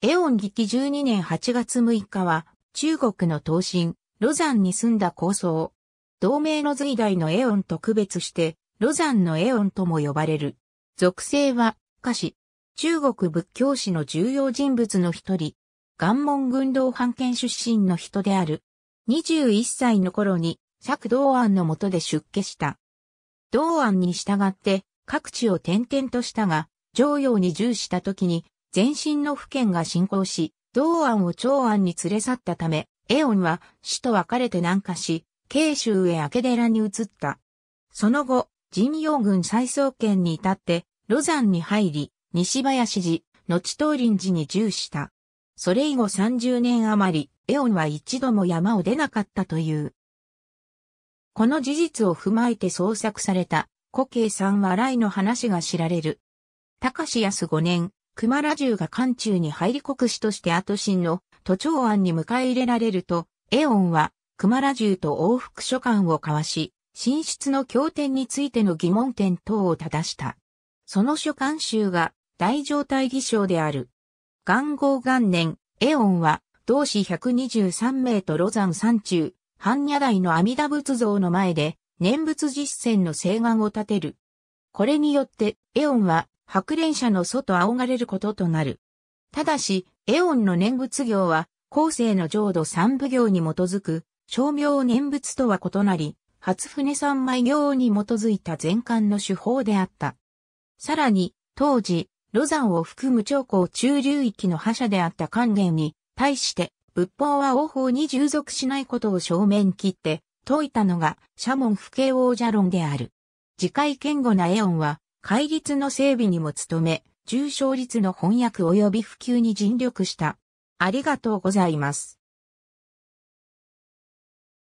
エオン劇12年8月6日は、中国の東進、ロザンに住んだ構想。同名の随代のエオンと区別して、ロザンのエオンとも呼ばれる。属性は、歌詞。中国仏教史の重要人物の一人。元門軍道藩県出身の人である。21歳の頃に、釈道安の下で出家した。道安に従って、各地を転々としたが、常用に従した時に、前身の府県が進行し、道安を長安に連れ去ったため、エオンは死と別れて南下し、慶州へ明寺に移った。その後、神陽軍再創建に至って、ロ山に入り、西林寺、後東林寺に従した。それ以後30年余り、エオンは一度も山を出なかったという。この事実を踏まえて創作された、古慶さんは来の話が知られる。高志安5年、熊羅銃が漢中に入り国史として後進の都庁案に迎え入れられると、エオンは熊羅銃と往復書簡を交わし、進出の経典についての疑問点等を正した。その書簡集が大状態偽証である。元号元年、エオンは同志123名とロザン山中、半夜台の阿弥陀仏像の前で念仏実践の誓願を立てる。これによって、エオンは白蓮社の祖と仰がれることとなる。ただし、エオンの念仏行は、後世の浄土三部行に基づく、商名念仏とは異なり、初船三枚行に基づいた全館の手法であった。さらに、当時、ロザンを含む長江中流域の覇者であった関元に、対して、仏法は王法に従属しないことを正面切って、説いたのが、社門不敬王者論である。次回堅固なエオンは、戒律の整備にも努め、重症率の翻訳及び普及に尽力した。ありがとうございます。